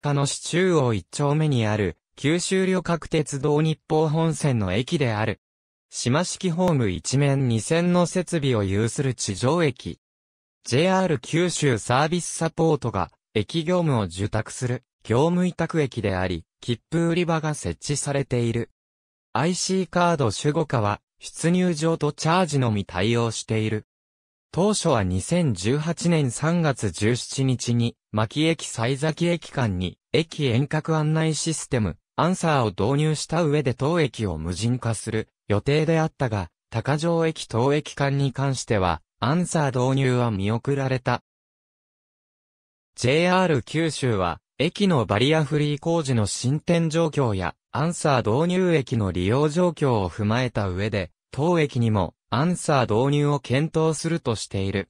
下の市中央一丁目にある、九州旅客鉄道日報本線の駅である。島式ホーム一面二線の設備を有する地上駅。JR 九州サービスサポートが、駅業務を受託する、業務委託駅であり、切符売り場が設置されている。IC カード守護課は、出入場とチャージのみ対応している。当初は2018年3月17日に、牧駅西崎駅間に、駅遠隔案内システム、アンサーを導入した上で当駅を無人化する予定であったが、高城駅当駅間に関しては、アンサー導入は見送られた。JR 九州は、駅のバリアフリー工事の進展状況や、アンサー導入駅の利用状況を踏まえた上で、当駅にも、アンサー導入を検討するとしている。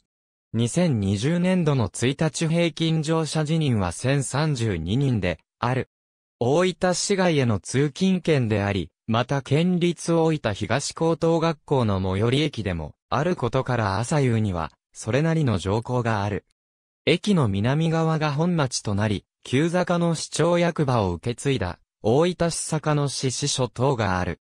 2020年度の1日平均乗車辞任は1032人で、ある。大分市外への通勤圏であり、また県立大分東高等学校の最寄り駅でも、あることから朝夕には、それなりの条項がある。駅の南側が本町となり、旧坂の市長役場を受け継いだ、大分市坂の市支所等がある。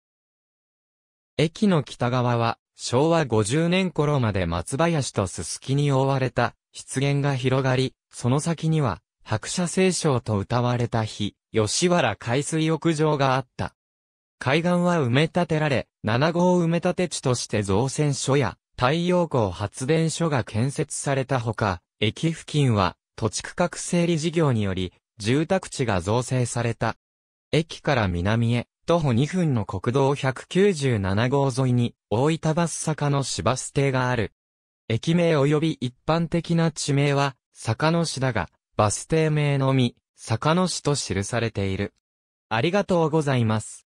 駅の北側は、昭和50年頃まで松林とすすきに覆われた湿原が広がり、その先には白車聖章と歌われた日、吉原海水浴場があった。海岸は埋め立てられ、7号埋め立て地として造船所や太陽光発電所が建設されたほか、駅付近は土地区画整理事業により住宅地が造成された。駅から南へ徒歩2分の国道197号沿いに、大分バス坂の市バス停がある。駅名及び一般的な地名は、坂の市だが、バス停名のみ、坂の市と記されている。ありがとうございます。